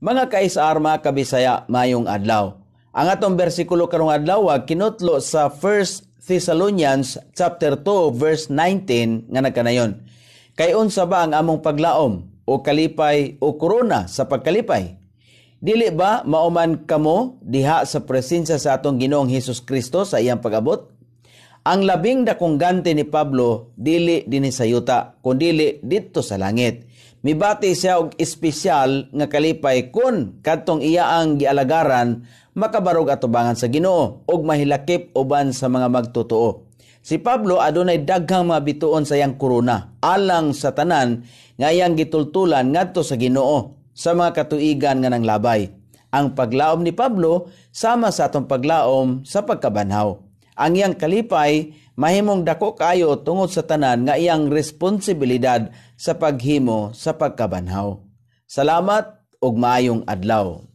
Mga kaisarma kabisaya, mayong adlaw. Ang atong bersikulo karong adlaw kinutlo sa 1 Thessalonians chapter 2 verse 19 nga nagkanayon. Kay unsa ba ang among paglaom o kalipay o korona sa pagkalipay? Dili ba mauman kamo diha sa presensya sa atong Ginoong Hesus Kristo sa iyang pagabot? Ang labing dakong gante ni Pablo dili dinisayuta sa yuta, dito sa langit mibati siya og espesyal nga kalipay kun kadtong iya ang gialagaran makabarog atubangan sa Ginoo ug mahilakip uban sa mga magtotoo. Si Pablo adunay daghang mga bituon sa iyang korona alang sa tanan nga iyang gitultulan ngadto sa Ginoo sa mga katuigan nga nanglabay. Ang paglaom ni Pablo sama sa atong paglaom sa pagkabanhaw ang iyang kalipay mahimong dako kayo tungod sa tanan nga iyang responsibilidad sa paghimo sa pagkabanhaw. Salamat ug maayong adlaw.